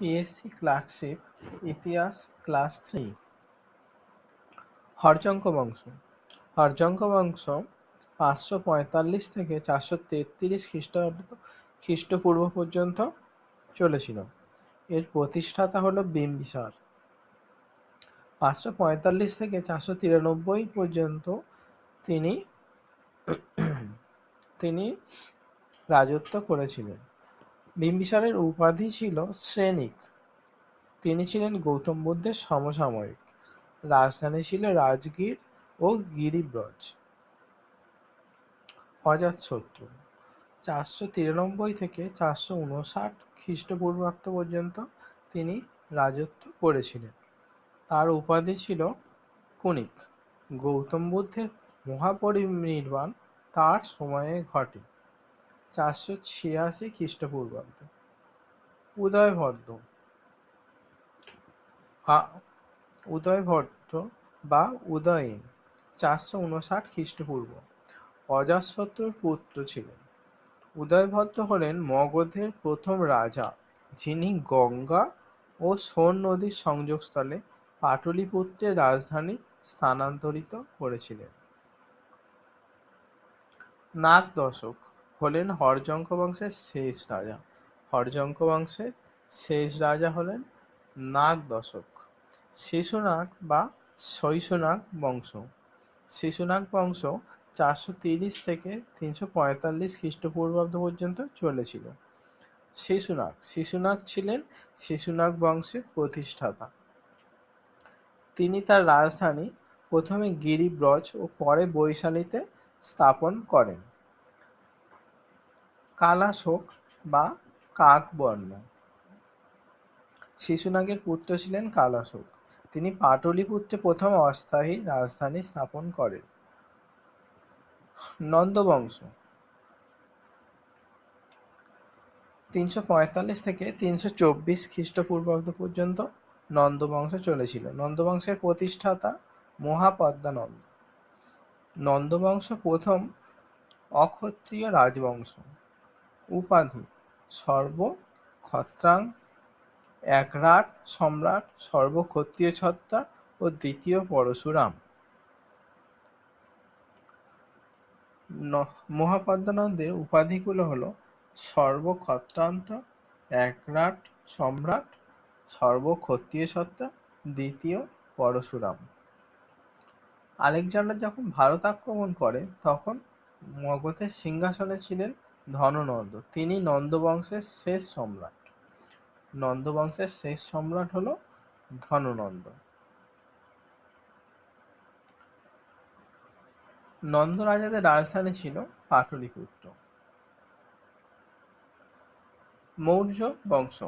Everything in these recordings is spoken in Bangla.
পিএসসি ক্লার্কশিপ ইতিহাস ক্লাস থ্রি হরজঙ্ক বংশ হরজঙ্ক বংশ পাঁচশো পঁয়তাল্লিশ থেকে চারশো তেত্রিশ খ্রিস্টাব্দ খ্রিস্টপূর্ব পর্যন্ত চলেছিল এর প্রতিষ্ঠাতা হল বিম্বিসার পাঁচশো পঁয়তাল্লিশ থেকে চারশো তিরানব্বই পর্যন্ত তিনি তিনি রাজত্ব করেছিলেন বিম্বিসারের উপাধি ছিল "শ্রেণিক"; তিনি ছিলেন গৌতম বুদ্ধের সমসাময়িক; রাজধানী ছিল রাজগীর ও গিরিব্রজ। অজাতশত্রু চারশো তিরানব্বই থেকে চারশো ঊনষাট খ্রিস্টপূর্বাব্দ পর্যন্ত তিনি রাজত্ব করেছিলেন। তার উপাধি ছিল "কুণিক"। গৌতম বুদ্ধের মহাপরিনির্বাণ তার সময়ে ঘটে। চারশো ছিয়াশি খ্রিস্টপূর্বাব্দে উদয়ভদ্র উদয়ভদ্র বা উদয়ন চারশো উনষাট খ্রিস্টপূর্ব অজাতশত্রুর পুত্র ছিলেন উদয়ভদ্র হলেন মগধের প্রথম রাজা যিনি গঙ্গা ও সোন নদীর সংযোগস্থলে পাটলিপুত্রের রাজধানী স্থানান্তরিত করেছিলেন নাগ দশক হলেন হরজঙ্ক বংশের শেষ রাজা হরজঙ্ক বংশের শেষ রাজা হলেন নাগ দশক শিশুনাগ বা শৈশুনাগ বংশ শিশুনাগ বংশ চারশো তিরিশ থেকে তিনশো পঁয়তাল্লিশ খ্রিস্টপূর্বাব্দ পর্যন্ত চলেছিল শিশুনাগ শিশুনাগ ছিলেন শিশুনাগ বংশের প্রতিষ্ঠাতা তিনি তার রাজধানী প্রথমে গিরিব্রজ ও পরে বৈশালীতে স্থাপন করেন কালাশোক বা কাকবর্ণ। শিশুনাগের পুত্র ছিলেন কালাশোক। তিনি পাটলিপুত্রে প্রথম অস্থায়ী রাজধানী স্থাপন করেন। নন্দবংশ তিনশো পঁয়তাল্লিশ থেকে তিনশো চব্বিশ খ্রিস্টপূর্বাব্দ পর্যন্ত নন্দবংশ চলেছিল নন্দবংশের প্রতিষ্ঠাতা মহাপদ্মানন্দ নন্দবংশ প্রথম অক্ষত্রিয় রাজবংশ উপাধি সর্ব ক্ষত্রাং একরাট সম্রাট সর্বক্ষত্রিয় ছত্তা ও দ্বিতীয় পরশুরাম মহাপদ্মানন্দের উপাধিগুলো হলো সর্বক্ষত্রান্ত একরাট সম্রাট সর্বক্ষত্রিয় সত্তা দ্বিতীয় পরশুরাম আলেকজান্ডার যখন ভারত আক্রমণ করে তখন মগধের সিংহাসনে ছিলেন ধননন্দ তিনি নন্দ বংশের শেষ সম্রাট নন্দ বংশের শেষ সম্রাট হল ধননন্দ নন্দ রাজাদের রাজধানী ছিল পাটলিপুত্র মৌর্য বংশ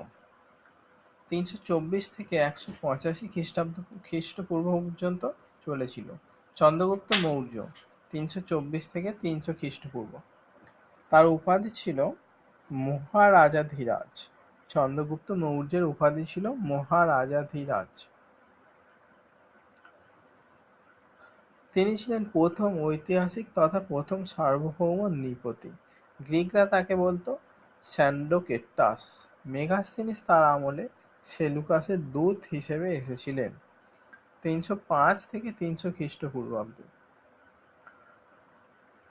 তিনশো চব্বিশ থেকে একশো পঁচাশি খ্রিস্টাব্দ খ্রিস্টপূর্ব পর্যন্ত চলেছিল চন্দ্রগুপ্ত মৌর্য তিনশো চব্বিশ থেকে তিনশো খ্রিস্টপূর্ব তার উপাধি ছিল মহারাজাধিরাজ, চন্দ্রগুপ্ত মৌর্যের উপাধি ছিল মহারাজাধিরাজ। তিনি ছিলেন প্রথম ঐতিহাসিক তথা প্রথম সার্বভৌম নৃপতি। গ্রিকরা তাকে বলতো স্যান্ডোকেটাস মেগাস্তিনিস তার আমলে সেলুকাসের দূত হিসেবে এসেছিলেন তিনশো পাঁচ থেকে তিনশো খ্রিস্টপূর্বাব্দে।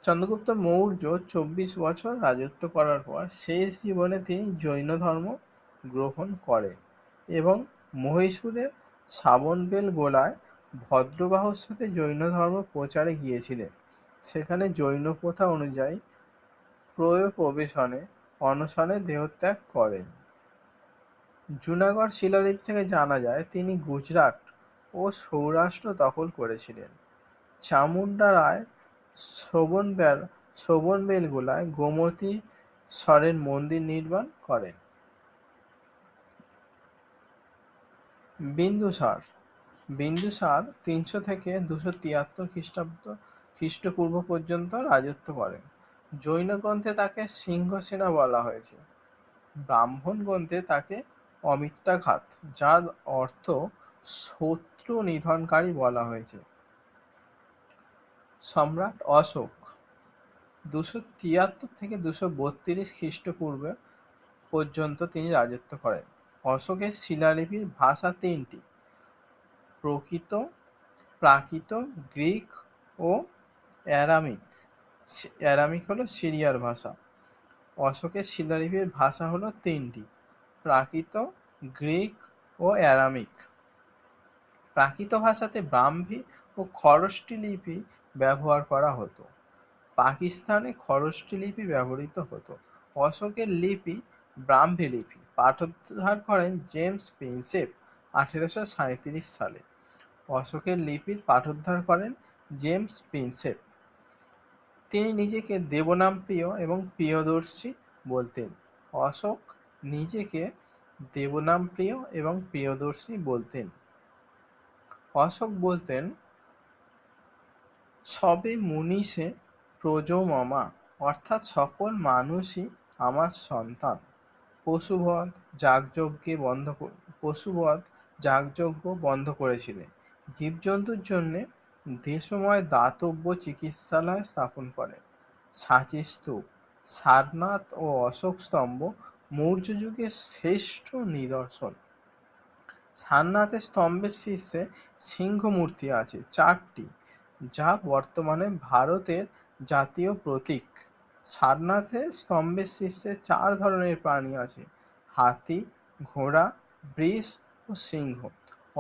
চন্দ্রগুপ্ত মৌর্য চব্বিশ বছর রাজত্ব করার পর শেষ জীবনে তিনি জৈন ধর্ম গ্রহণ করেন এবং মহীশূরের শ্রাবণবেল গোলায় ভদ্রবাহুর সাথে জৈন ধর্ম প্রচারে গিয়েছিলেন সেখানে জৈন প্রথা অনুযায়ী প্রয়োগ প্রবেশনে অনশনে দেহত্যাগ করেন জুনাগড় শিলালিপি থেকে জানা যায় তিনি গুজরাট ও সৌরাষ্ট্র দখল করেছিলেন চামুন্ডা রায় শ্রবণবেলগোলায় গোমতী স্বরের মন্দির নির্মাণ করেন। বিন্দুসার বিন্দুসার তিনশো থেকে দুশো তিয়াত্তর খ্রিস্টাব্দ খ্রিস্টপূর্ব পর্যন্ত রাজত্ব করেন জৈন গ্রন্থে তাকে সিংহসেনা বলা হয়েছে ব্রাহ্মণ গ্রন্থে তাকে অমিত্রাঘাত যার অর্থ শত্রু নিধনকারী বলা হয়েছে সম্রাট অশোক দুশো তিয়াত্তর থেকে দুশো বত্রিশ খ্রিস্টপূর্বে পর্যন্ত তিনি রাজত্ব করেন অশোকের শিলালিপির ভাষা তিনটি প্রকৃত প্রাকৃত গ্রিক ও অ্যারামিক অ্যারামিক হলো সিরিয়ার ভাষা অশোকের শিলালিপির ভাষা হলো তিনটি প্রাকৃত গ্রিক ও অ্যারামিক প্রাকৃত ভাষাতে ব্রাহ্মী ও খরোষ্ঠি লিপি ব্যবহার করা হতো। পাকিস্তানে খরোষ্ঠি লিপি ব্যবহৃত হতো। অশোকের লিপি ব্রাহ্মী লিপি পাঠোদ্ধার করেন জেমস প্রিন্সেপ আঠেরোশো সালে অশোকের লিপির পাঠোদ্ধার করেন জেমস প্রিন্সেপ তিনি নিজেকে দেবনাম প্রিয় এবং প্রিয়দর্শী বলতেন অশোক নিজেকে দেবনাম প্রিয় এবং প্রিয়দর্শী বলতেন অশোক বলতেন সবে মুনিষে প্রজমমা অর্থাৎ সকল মানুষই আমার সন্তান পশুবধ যাগযজ্ঞে বন্ধ পশুবধ যাগযজ্ঞ বন্ধ করেছিলেন জীবজন্তুর জন্যে দেশময় দাতব্য চিকিৎসালয় স্থাপন করেন সাঁচি স্তূপ সারনাথ ও অশোক স্তম্ভ মৌর্য যুগের শ্রেষ্ঠ নিদর্শন সারনাথের স্তম্ভের শীর্ষে সিংহ মূর্তি আছে চারটি যা বর্তমানে ভারতের জাতীয় প্রতীক। সারনাথের স্তম্ভের শীর্ষে চার ধরনের প্রাণী আছে হাতি, ঘোড়া, বৃষ ও সিংহ।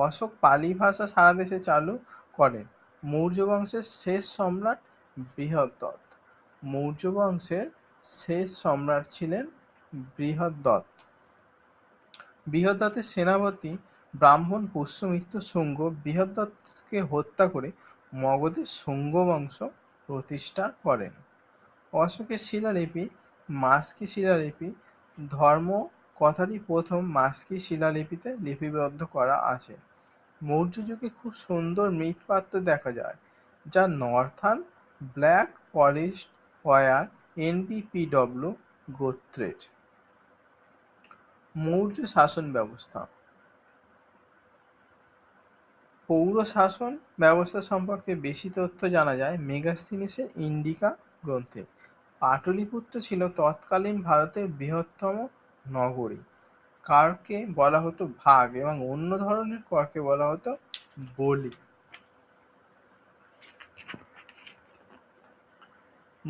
অশোক পালি ভাষা সারা দেশে চালু করেন। মৌর্য বংশের শেষ সম্রাট বৃহদ্রথ। মৌর্য বংশের শেষ সম্রাট ছিলেন বৃহদ্রথ। বৃহদ্রথের সেনাপতি ব্রাহ্মণ পুষ্যমিত্র শুঙ্গ বৃহদ্রথকে হত্যা করে মগধে শুঙ্গ বংশ প্রতিষ্ঠা করেন অশোকের শিলালিপি মাস্কি শিলালিপি ধর্ম কথাটি প্রথম মাস্কি শিলালিপিতে লিপিবদ্ধ করা আছে মৌর্য যুগে খুব সুন্দর মৃৎপাত্র দেখা যায় যা northern black polished ware NBPW গোত্রের মৌর্য শাসন ব্যবস্থা পৌর শাসন ব্যবস্থা সম্পর্কে বেশি তথ্য জানা যায় মেগাস্থিনিসের ইন্ডিকা গ্রন্থে। পাটলিপুত্র ছিল তৎকালীন ভারতের বৃহত্তম নগরী। কারকে বলা হতো ভাগ এবং অন্য ধরনের করকে বলা হতো বলি।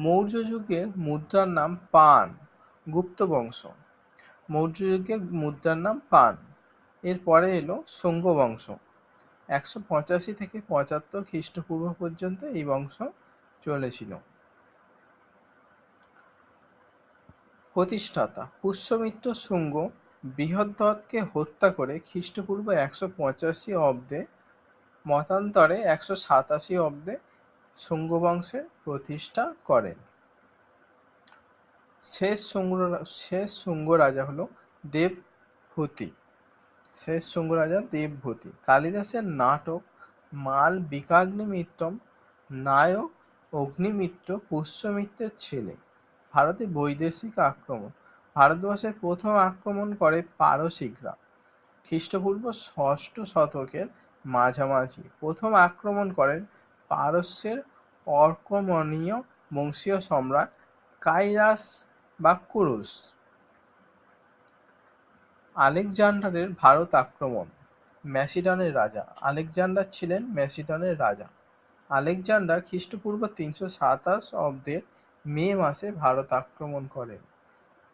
মৌর্য যুগের মুদ্রার নাম পান গুপ্ত বংশ মৌর্য যুগের মুদ্রার নাম পান এরপরে এলো শঙ্গ বংশ একশো পঁচাশি থেকে পঁচাত্তর খ্রিস্টপূর্ব পর্যন্ত এই বংশ চলেছিল প্রতিষ্ঠাতা পুষ্যমিত্র শুঙ্গ বৃহদ্রথকে হত্যা করে খ্রিস্টপূর্ব একশো পঁচাশি অব্দে মতান্তরে একশো সাতাশি অব্দে শুঙ্গবংশের প্রতিষ্ঠা করেন শেষ শুঙ্গ শেষ শুঙ্গ রাজা হল দেবহুতি শেষ শুঙ্গ রাজা দেবভূতি কালিদাসের নাটক মাল বিকাগ্নিমিত্রম নায়ক অগ্নিমিত্র পুষ্যমিত্রের ছেলে ভারতে বৈদেশিক আক্রমণ ভারতবর্ষের প্রথম আক্রমণ করে পারসিকরা খ্রিস্টপূর্ব ষষ্ঠ শতকের মাঝামাঝি প্রথম আক্রমণ করেন পারস্যের অর্কমনীয় বংশীয় সম্রাট কাইরাস বা কুরুশ আলেকজান্ডারের ভারত আক্রমণ ম্যাসিডনের রাজা আলেকজান্ডার ছিলেন ম্যাসিডনের রাজা আলেকজান্ডার খ্রিস্টপূর্ব তিনশো সাতাশ অব্দের মে মাসে ভারত আক্রমণ করেন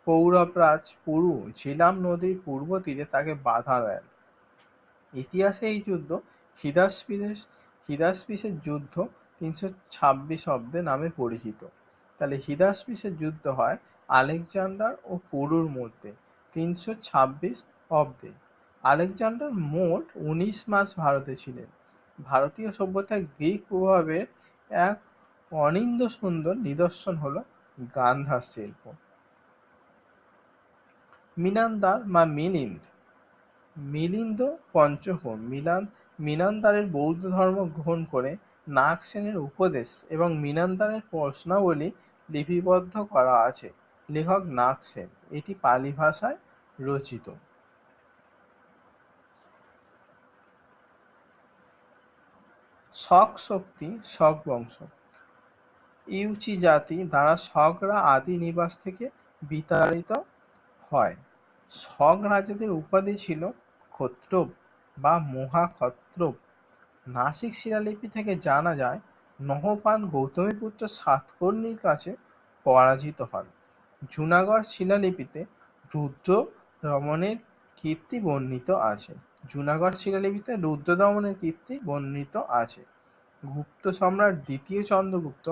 পৌরপ্রাজ পুরু ঝিলাম নদীর পূর্ব তীরে তাকে বাধা দেন ইতিহাসে এই যুদ্ধ হিদাসপিসের হিদাসপিসের যুদ্ধ তিনশো ছাব্বিশ অব্দে নামে পরিচিত তাহলে হিদাসপিসের যুদ্ধ হয় আলেকজান্ডার ও পুরুর মধ্যে তিনশো ছাব্বিশ অব্দে আলেকজান্ডার মোট উনিশ মাস ভারতে ছিলেন ভারতীয় সভ্যতায় গ্রিক প্রভাবের এক অনিন্দ সুন্দর নিদর্শন হল গান্ধার শিল্প মিনান্দার বা মিলিন্দ মিলিন্দ পঞ্চম মিলান মিনান্দারের বৌদ্ধ ধর্ম গ্রহণ করে নাগসেনের উপদেশ এবং মিনান্দারের প্রশ্নাবলী লিপিবদ্ধ করা আছে লেখক নাগ সেন এটি পালি ভাষায় রচিত। শক শক্তি শক বংশ ইউচি জাতি দ্বারা শকরা আদি নিবাস থেকে বিতাড়িত হয় শক রাজাদের উপাধি ছিল ক্ষত্রব বা মহাক্ষত্রপ নাসিক শিলালিপি থেকে জানা যায় নহপান গৌতমী পুত্র সাতকর্ণীর কাছে পরাজিত হন জুনাগড় শিলালিপিতে রুদ্র দমনের কীর্তি বর্ণিত আছে। জুনাগড় শিলালিপিতে রুদ্র দমনের কীর্তি বর্ণিত আছে। গুপ্ত সম্রাট দ্বিতীয় চন্দ্রগুপ্ত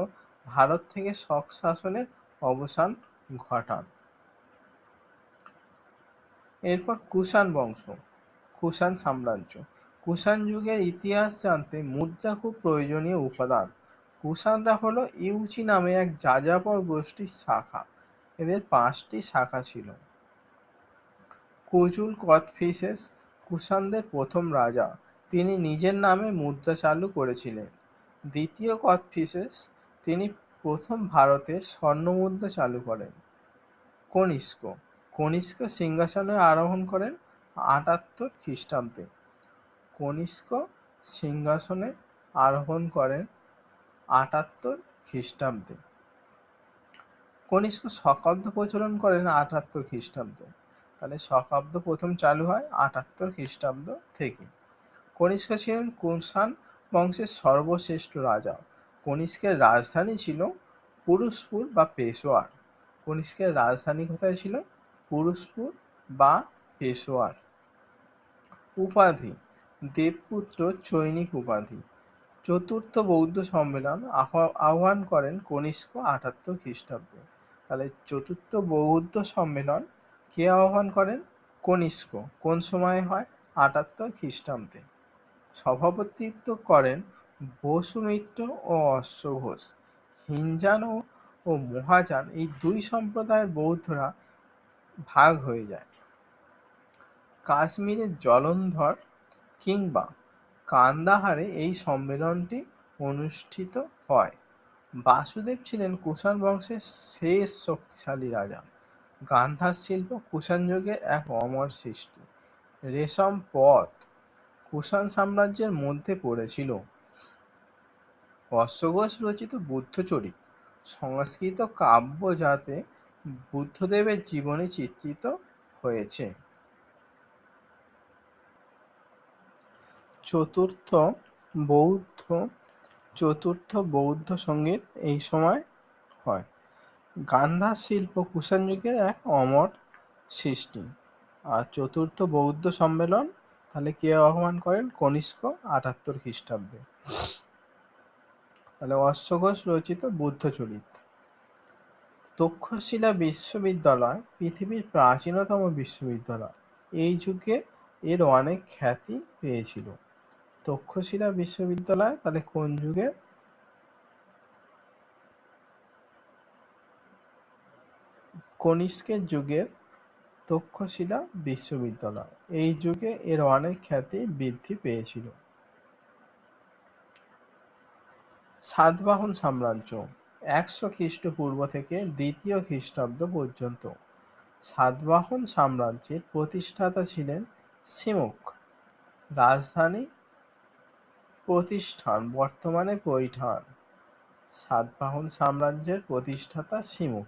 ভারত থেকে শক শাসনের অবসান ঘটান। এরপর কুষাণ বংশ কুষাণ সাম্রাজ্য কুষাণ যুগের ইতিহাস জানতে মুদ্রা খুব প্রয়োজনীয় উপাদান। কুষাণরা হলো ইউচি নামে এক যাযাবর গোষ্ঠীর শাখা। এদের পাঁচটি শাখা ছিল কুজুল কথফিসেস কুষাণদের প্রথম রাজা তিনি নিজের নামে মুদ্রা চালু করেছিলেন দ্বিতীয় কথফিসেস তিনি প্রথম ভারতের স্বর্ণ মুদ্রা চালু করেন কনিষ্ক কনিষ্ক সিংহাসনে আরোহণ করেন আটাত্তর খ্রিস্টাব্দে কনিষ্ক সিংহাসনে আরোহণ করেন আটাত্তর খ্রিস্টাব্দে কনিষ্ক শকাব্দ প্রচলন করেন আটাত্তর খ্রিস্টাব্দ তাহলে শকাব্দ প্রথম চালু হয় আটাত্তর খ্রিস্টাব্দ থেকে কনিষ্ক ছিলেন কুষাণ বংশের সর্বশ্রেষ্ঠ রাজা কনিষ্কের রাজধানী ছিল পুরুষপুর বা পেশোয়ার কনিষ্কের রাজধানী কোথায় ছিল পুরুষপুর বা পেশোয়ার উপাধি দেবপুত্র চৈনিক উপাধি চতুর্থ বৌদ্ধ সম্মেলন আহ্বান করেন কনিষ্ক আটাত্তর খ্রিস্টাব্দে তাহলে চতুর্থ বৌদ্ধ সম্মেলন কে আহ্বান করেন কনিষ্ক কোন সময় হয় আটাত্তর খ্রিস্টাব্দে সভাপতিত্ব করেন বসুমিত্র ও অশ্বঘোষ হিনজান ও ও মহাযান এই দুই সম্প্রদায়ের বৌদ্ধরা ভাগ হয়ে যায় কাশ্মীরের জলন্ধর কিংবা কান্দাহারে এই সম্মেলনটি অনুষ্ঠিত হয় বাসুদেব ছিলেন কুষাণ বংশের শেষ শক্তিশালী রাজা। গান্ধার শিল্প কুষাণ যুগের এক অমর সৃষ্টি। রেশম পথ কুষাণ সাম্রাজ্যের মধ্যে পড়েছিল। অশ্বঘোষ রচিত বুদ্ধচরিত সংস্কৃত কাব্য যাতে বুদ্ধদেবের জীবনী চিত্রিত হয়েছে। চতুর্থ বৌদ্ধ চতুর্থ বৌদ্ধ সঙ্গীত এই সময় হয় গান্ধার শিল্প কুষাণ যুগের এক অমর সৃষ্টি আর চতুর্থ বৌদ্ধ সম্মেলন তাহলে কে আহ্বান করেন কনিষ্ক আটাত্তর খ্রিস্টাব্দে তাহলে অশ্বঘোষ রচিত চরিত তক্ষশিলা বিশ্ববিদ্যালয় পৃথিবীর প্রাচীনতম বিশ্ববিদ্যালয় এই যুগে এর অনেক খ্যাতি পেয়েছিল তক্ষশিলা বিশ্ববিদ্যালয় তাহলে কোন যুগে কনিষ্কের যুগের তক্ষশিলা বিশ্ববিদ্যালয় এই যুগে এর অনেক খ্যাতি বৃদ্ধি পেয়েছিল সাতবাহন সাম্রাজ্য একশো খ্রিস্টপূর্ব থেকে দ্বিতীয় খ্রিস্টাব্দ পর্যন্ত সাতবাহন সাম্রাজ্যের প্রতিষ্ঠাতা ছিলেন সিমুক রাজধানী প্রতিষ্ঠান বর্তমানে পৈঠান, সাতবাহন সাম্রাজ্যের প্রতিষ্ঠাতা সিমু।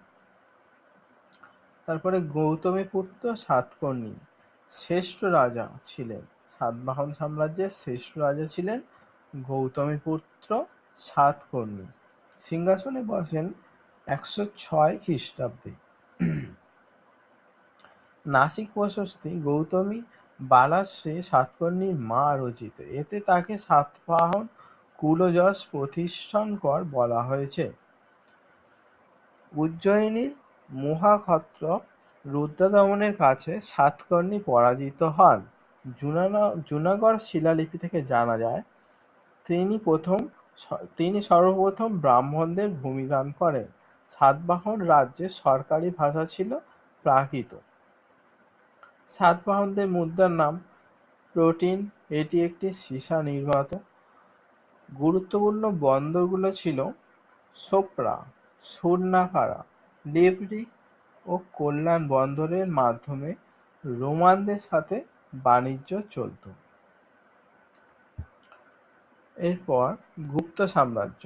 তারপরে গৌতমী পুত্র সাতকর্ণী শ্রেষ্ঠ রাজা ছিলেন সাতবাহন সাম্রাজ্যের শ্রেষ্ঠ রাজা ছিলেন গৌতমী পুত্র সাতকর্ণী সিংহাসনে বসেন একশো ছয় খ্রিস্টাব্দে নাসিক প্রশস্তি গৌতমী বালাশ্রী সাতকর্ণীর মা রচিত, এতে তাকে সাতবাহন কুলযশ প্রতিষ্ঠান কর বলা হয়েছে। উজ্জয়িনীর মহাক্ষত্র রুদ্রদমনের কাছে সাতকর্ণী পরাজিত হন। জুনাগড় শিলালিপি থেকে জানা যায় তিনি প্রথম তিনি সর্বপ্রথম ব্রাহ্মণদের ভূমিদান করেন। সাতবাহন রাজ্যের সরকারি ভাষা ছিল প্রাকৃত। সাতবাহনদের মুদ্রার নাম প্রোটিন এটি একটি সীসা নির্মাত। গুরুত্বপূর্ণ বন্দরগুলো ছিল সোপরা, সুরনাকারা, লেভরিক ও কল্যাণ বন্দরের মাধ্যমে রোমানদের সাথে বাণিজ্য চলত। এরপর গুপ্ত সাম্রাজ্য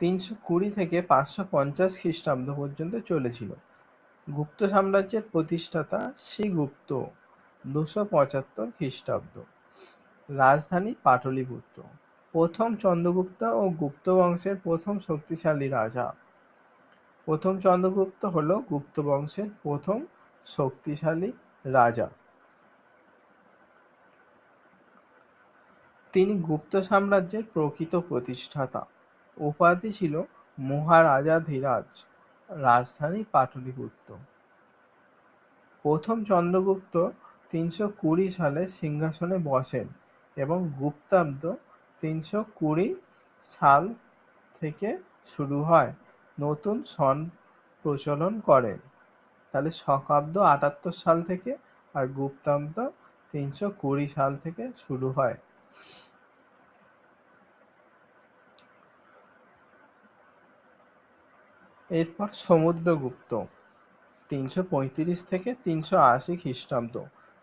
তিনশো কুড়ি থেকে পাঁচশো পঞ্চাশ খ্রিস্টাব্দ পর্যন্ত চলেছিল। গুপ্ত সাম্রাজ্যের প্রতিষ্ঠাতা শ্রীগুপ্ত দুশো পঁচাত্তর খ্রিস্টাব্দ রাজধানী পাটলিপুত্র প্রথম চন্দ্রগুপ্ত ও গুপ্ত বংশের প্রথম শক্তিশালী রাজা প্রথম চন্দ্রগুপ্ত হল গুপ্ত বংশের প্রথম শক্তিশালী রাজা তিনি গুপ্ত সাম্রাজ্যের প্রকৃত প্রতিষ্ঠাতা উপাধি ছিল মহারাজাধিরাজ রাজধানী পাটলিপুত্র প্রথম চন্দ্রগুপ্ত তিনশো কুড়ি সালে সিংহাসনে বসেন এবং গুপ্তাব্দ তিনশো কুড়ি সাল থেকে শুরু হয় নতুন সন প্রচলন করেন তাহলে শকাব্দ আটাত্তর সাল থেকে আর গুপ্তাব্দ তিনশো কুড়ি সাল থেকে শুরু হয় এরপর সমুদ্রগুপ্ত তিনশো পঁয়ত্রিশ থেকে তিনশো আশি খ্রিস্টাব্দ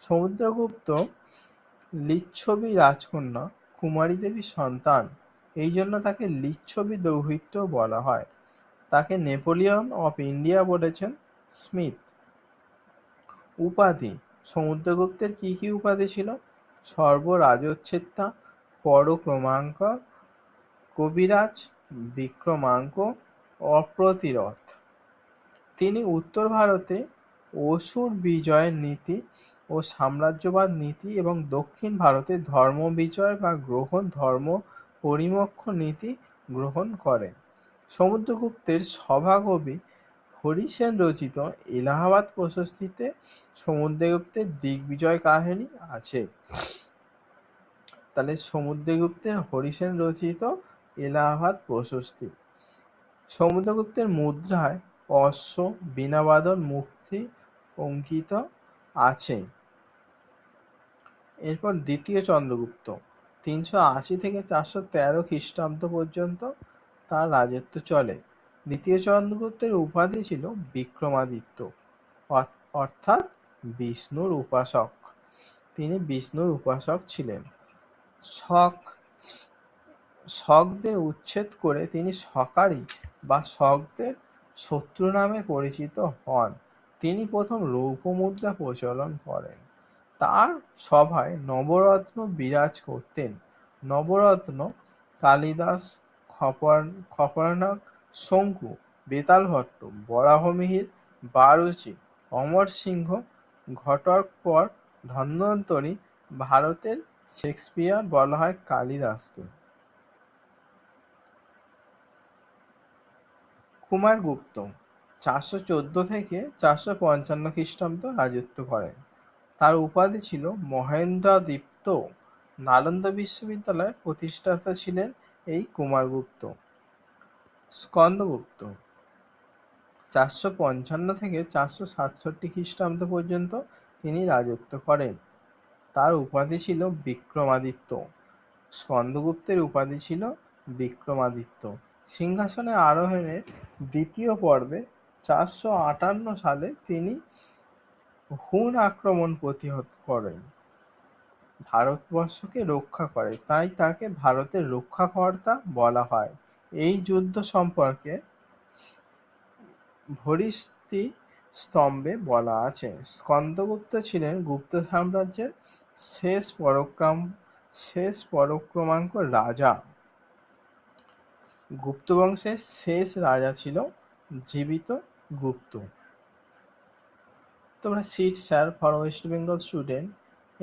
সমুদ্রগুপ্ত লিচ্ছবি রাজকন্যা কুমারী দেবী সন্তান এই জন্য তাকে লিচ্ছবি দৌহিত্য বলা হয় তাকে নেপোলিয়ন অফ ইন্ডিয়া বলেছেন স্মিথ উপাধি সমুদ্রগুপ্তের কি কি উপাধি ছিল সর্বরাজচ্ছেতা পরক্রমাঙ্ক কবিরাজ বিক্রমাঙ্ক অপ্রতিরোধ তিনি উত্তর ভারতে অসুর বিজয়ের নীতি ও সাম্রাজ্যবাদ নীতি এবং দক্ষিণ ভারতে ধর্ম বিজয় বা গ্রহণ ধর্ম পরিমক্ষ নীতি গ্রহণ করেন সমুদ্রগুপ্তের সভাকবি হরিসেন রচিত এলাহাবাদ প্রশস্তিতে সমুদ্রগুপ্তের দিগ্বিজয় কাহিনী আছে তাহলে সমুদ্রগুপ্তের হরিসেন রচিত এলাহাবাদ প্রশস্তি সমুদ্রগুপ্তের মুদ্রায় অশ্ব, বীণাবাদন, মুক্তি অঙ্কিত আছে। এরপর দ্বিতীয় চন্দ্রগুপ্ত তিনশো আশি থেকে চারশো তেরো খ্রিস্টাব্দ পর্যন্ত তার রাজত্ব চলে দ্বিতীয় চন্দ্রগুপ্তের উপাধি ছিল বিক্রমাদিত্য অর্থাৎ বিষ্ণুর উপাসক তিনি বিষ্ণুর উপাসক ছিলেন শক শকদের উচ্ছেদ করে তিনি সকারী বা শকদের শত্রু নামে পরিচিত হন তিনি প্রথম রৌপ্য মুদ্রা প্রচলন করেন তার সভায় নবরত্ন বিরাজ করতেন নবরত্ন কালিদাস খপর শঙ্কু বেতাল ভট্ট বরাহ মিহির বারুচি অমর সিংহ ঘটক পর ধন্বন্তরী ভারতের শেক্সপিয়ার বলা হয় কালিদাসকে কুমার গুপ্ত চারশো চোদ্দ থেকে চারশো পঞ্চান্ন খ্রিস্টাব্দ রাজত্ব করেন তার উপাধি ছিল মহেন্দ্রাদীপ্ত নালন্দা বিশ্ববিদ্যালয়ের প্রতিষ্ঠাতা ছিলেন এই কুমারগুপ্ত স্কন্দগুপ্ত চারশো পঞ্চান্ন থেকে চারশো সাতষট্টি খ্রিস্টাব্দ পর্যন্ত তিনি রাজত্ব করেন তার উপাধি ছিল বিক্রমাদিত্য স্কন্দগুপ্তের উপাধি ছিল বিক্রমাদিত্য সিংহাসনে আরোহণের দ্বিতীয় পর্বে চারশো আটান্ন সালে তিনি হুন আক্রমণ প্রতিহত করেন ভারতবর্ষকে রক্ষা করে তাই তাকে ভারতের রক্ষাকর্তা বলা হয় এই যুদ্ধ সম্পর্কে ভরিস্তি স্তম্ভে বলা আছে স্কন্দগুপ্ত ছিলেন গুপ্ত সাম্রাজ্যের শেষ পরক্রম শেষ পরক্রমাঙ্ক রাজা গুপ্ত বংশের শেষ রাজা ছিল জীবিত গুপ্ত তোমরা sit sir for West Bengal student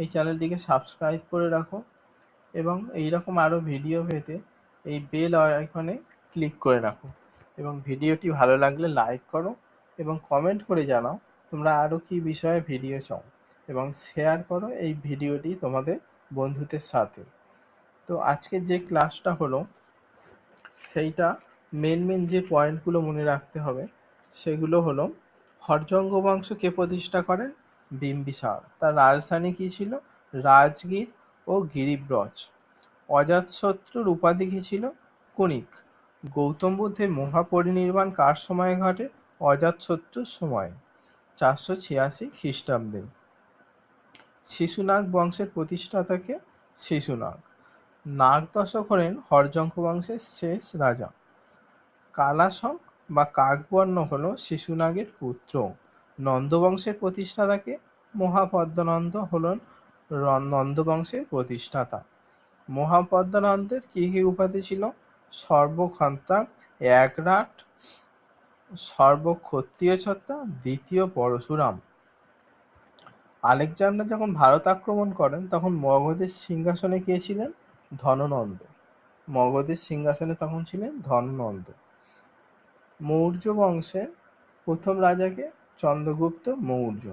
এই চ্যানেলটিকে সাবস্ক্রাইব করে রাখো এবং এইরকম আরও ভিডিও পেতে এই বেল আইকনে ক্লিক করে রাখো এবং ভিডিওটি ভালো লাগলে লাইক করো এবং কমেন্ট করে জানাও তোমরা আরও কি বিষয়ে ভিডিও চাও এবং শেয়ার করো এই ভিডিওটি তোমাদের বন্ধুদের সাথে তো আজকের যে ক্লাসটা হলো সেইটা মেন মেন যে পয়েন্টগুলো মনে রাখতে হবে সেগুলো হলো হরজঙ্গ বংশ কে প্রতিষ্ঠা করেন বিম্বিসার তার রাজধানী কি ছিল রাজগীর ও গিরিব্রজ অজাতশত্রুর উপাধি কি ছিল কুণিক গৌতম বুদ্ধের মহাপরিনির্বাণ কার সময়ে ঘটে অজাতশত্রুর সময় চারশো ছিয়াশি খ্রিস্টাব্দে শিশুনাগ বংশের প্রতিষ্ঠাতাকে শিশুনাগ নাগদশক হলেন হরযঙ্ক বংশের শেষ রাজা। কালাশঙ্ক বা কাকবর্ণ হল শিশুনাগের পুত্র। নন্দ বংশের প্রতিষ্ঠাতাকে মহাপদ্মনন্দ হলেন বংশের প্রতিষ্ঠাতা। মহাপদ্মনন্দের কি কি উপাধি ছিল? সর্বক্ষন্তা একরাট, সর্বক্ষত্রিয় ছত্তা, দ্বিতীয় পরশুরাম। আলেকজান্ডার যখন ভারত আক্রমণ করেন তখন মগধের সিংহাসনে কে ছিলেন? ধননন্দ মগধের সিংহাসনে তখন ছিলেন ধননন্দ মৌর্য বংশের প্রথম রাজাকে চন্দ্রগুপ্ত মৌর্য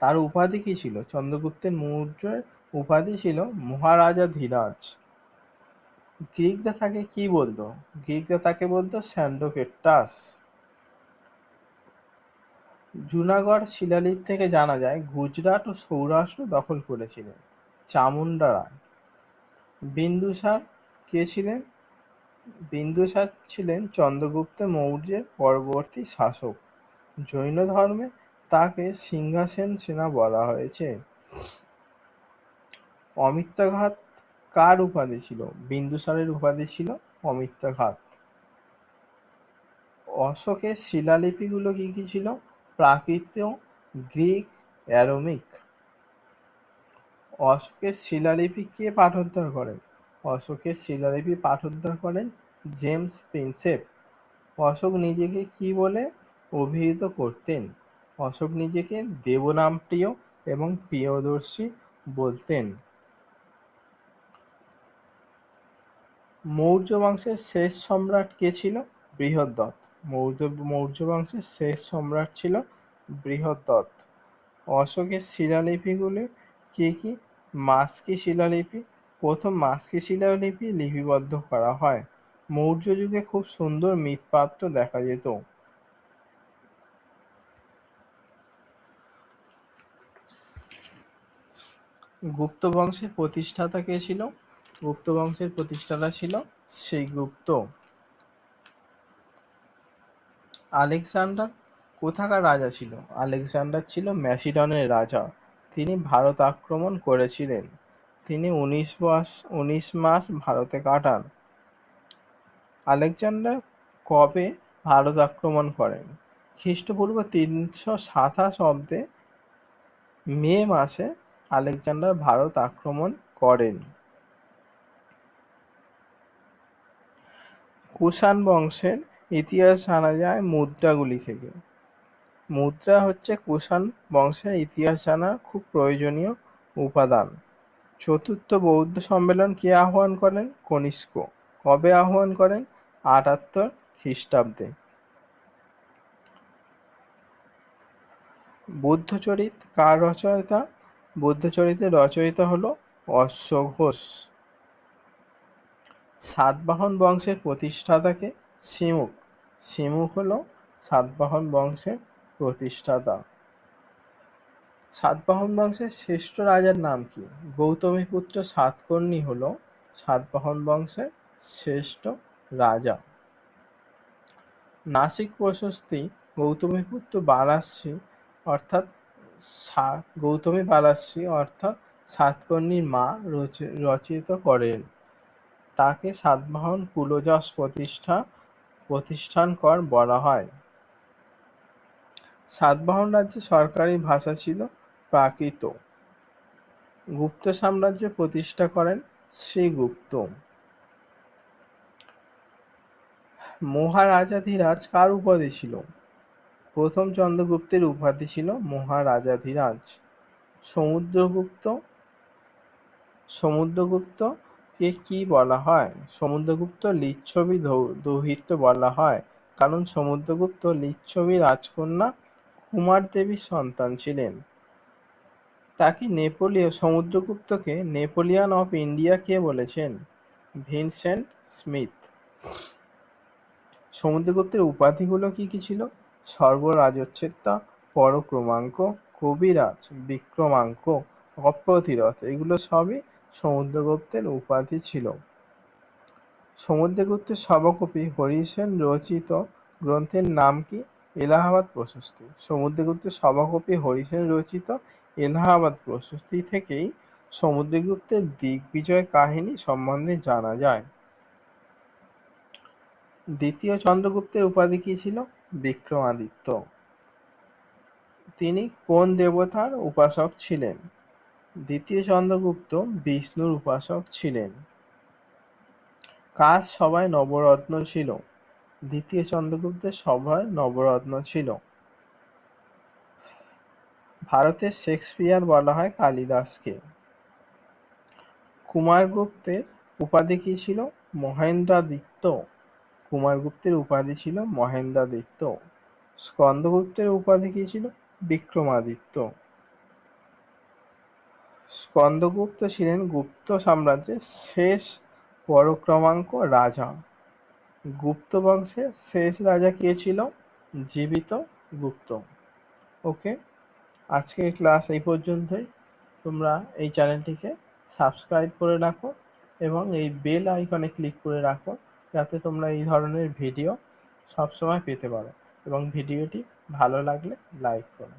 তার উপাধি কি ছিল চন্দ্রগুপ্তের মৌর্যের উপাধি ছিল মহারাজা ধীরাজ গ্রিকরা তাকে কি বলতো গ্রিকরা তাকে বলতো স্যান্ডোকেটাস জুনাগড় শিলালিপ থেকে জানা যায় গুজরাট ও সৌরাষ্ট্র দখল করেছিলেন চামুন্ডা বিন্দুসার কে ছিলেন? বিন্দুসার ছিলেন চন্দ্রগুপ্ত মৌর্যের পরবর্তী শাসক, জৈন ধর্মে তাকে সিংহাসন সেনা বলা হয়েছে। অমিত্রাঘাত কার উপাধি ছিল? বিন্দুসারের উপাধি ছিল অমিত্রাঘাত। অশোকের শিলালিপিগুলো কি কি ছিল? Prakrit, Greek, Aramaic. অশোকের শিলালিপি কে পাঠোদ্ধার করেন? অশোকের শিলালিপি পাঠোদ্ধার করেন জেমস প্রিন্সেপ। অশোক নিজেকে কি বলে অভিহিত করতেন? অশোক নিজেকে দেবনামপ্রিয় এবং প্রিয়দর্শী বলতেন। মৌর্য বংশের শেষ সম্রাট কে ছিল? বৃহদ্রথ। মৌর্য মৌর্য বংশের শেষ সম্রাট ছিল বৃহদ্রথ। অশোকের শিলালিপিগুলি কি কি? মাস্কি শিলালিপি প্রথম মাস্কি শিলালিপি লিপিবদ্ধ করা হয় মৌর্য যুগে খুব সুন্দর মৃৎপাত্র দেখা যেত গুপ্ত বংশের প্রতিষ্ঠাতা কে ছিল গুপ্ত বংশের প্রতিষ্ঠাতা ছিল শ্রীগুপ্ত আলেকজান্ডার কোথাকার রাজা ছিল আলেকজান্ডার ছিল ম্যাসিডনের রাজা তিনি ভারত আক্রমণ করেছিলেন, তিনি উনিশ মাস ভারতে কাটান। আলেকজান্ডার কবে ভারত আক্রমণ করেন? খ্রিস্টপূর্ব তিনশো সাতাশ অব্দে মে মাসে আলেকজান্ডার ভারত আক্রমণ করেন। কুষাণ বংশের ইতিহাস জানা যায় মুদ্রাগুলি থেকে। মুদ্রা হচ্ছে কুষাণ বংশের ইতিহাস জানার খুব প্রয়োজনীয় উপাদান। চতুর্থ বৌদ্ধ সম্মেলন কে আহ্বান করেন? কনিষ্ক। কবে আহ্বান করেন? আটাত্তর খ্রিস্টাব্দে। বুদ্ধচরিত কার রচয়িতা? বুদ্ধচরিতের রচয়িতা হল অশ্বঘোষ। সাতবাহন বংশের প্রতিষ্ঠাতা কে? শিমুখ সিমুক হল সাতবাহন বংশের প্রতিষ্ঠাতা সাতবাহন বংশের শ্রেষ্ঠ রাজার নাম কি গৌতমী পুত্র সাতকর্ণী হল সাতবাহন বংশের শ্রেষ্ঠ রাজা নাসিক প্রশস্তি গৌতমী পুত্র বালাশ্রী অর্থাৎ গৌতমী বালাশ্রী অর্থাৎ সাতকর্ণীর মা রচিত করেন তাকে সাতবাহন কুলজস প্রতিষ্ঠা প্রতিষ্ঠান কর বলা হয় সাতবাহন রাজ্যের সরকারি ভাষা ছিল প্রাকৃত। গুপ্ত সাম্রাজ্য প্রতিষ্ঠা করেন শ্রীগুপ্ত। মহারাজাধিরাজ কার উপাধি ছিল প্রথম চন্দ্রগুপ্তের উপাধি ছিল মহারাজাধিরাজ সমুদ্রগুপ্ত সমুদ্রগুপ্ত কে কি বলা হয় সমুদ্রগুপ্ত লিচ্ছবি দৌহিত্য বলা হয় কারণ সমুদ্রগুপ্ত লিচ্ছবি রাজকন্যা কুমার দেবীর সন্তান ছিলেন। তাকে নেপোলিয় সমুদ্রগুপ্তকে নেপোলিয়ান অফ ইন্ডিয়া কে বলেছেন ভিনসেন্ট স্মিথ। সমুদ্রগুপ্তের উপাধিগুলো কি কি ছিল? সর্বরাজোচ্ছেতা, পরক্রমাঙ্ক, কবিরাজ, বিক্রমাঙ্ক, অপ্রতিরথ এগুলো সবই সমুদ্রগুপ্তের উপাধি ছিল। সমুদ্রগুপ্তের সভাকবি হরিসেন রচিত গ্রন্থের নাম কি? এলাহাবাদ প্রশস্তি সমুদ্রগুপ্ত সভাকবি হরিসেন রচিত এলাহাবাদ প্রশস্তি থেকেই সমুদ্রগুপ্তের দিগ্বিজয় কাহিনী সম্বন্ধে জানা যায় দ্বিতীয় চন্দ্রগুপ্তের উপাধি কি ছিল বিক্রমাদিত্য তিনি কোন দেবতার উপাসক ছিলেন দ্বিতীয় চন্দ্রগুপ্ত বিষ্ণুর উপাসক ছিলেন কাজ সবাই নবরত্ন ছিল দ্বিতীয় চন্দ্রগুপ্তের সভায় নবরত্ন ছিল। ভারতের শেক্সপিয়ার বলা হয় কালিদাসকে। কুমার গুপ্তের উপাধি কি ছিল? মহেন্দ্রাদিত্য। কুমার গুপ্তের উপাধি ছিল মহেন্দ্রাদিত্য। স্কন্দগুপ্তের উপাধি কি ছিল? বিক্রমাদিত্য। স্কন্দগুপ্ত ছিলেন গুপ্ত সাম্রাজ্যের শেষ পরক্রমাঙ্ক রাজা। গুপ্ত বংশের শেষ রাজা কে ছিল জীবিত গুপ্ত ওকে আজকের ক্লাস এই পর্যন্তই তোমরা এই চ্যানেলটিকে সাবস্ক্রাইব করে রাখো এবং এই বেল আইকনে ক্লিক করে রাখো যাতে তোমরা এই ধরনের ভিডিও সবসময় পেতে পারো এবং ভিডিওটি ভালো লাগলে লাইক করো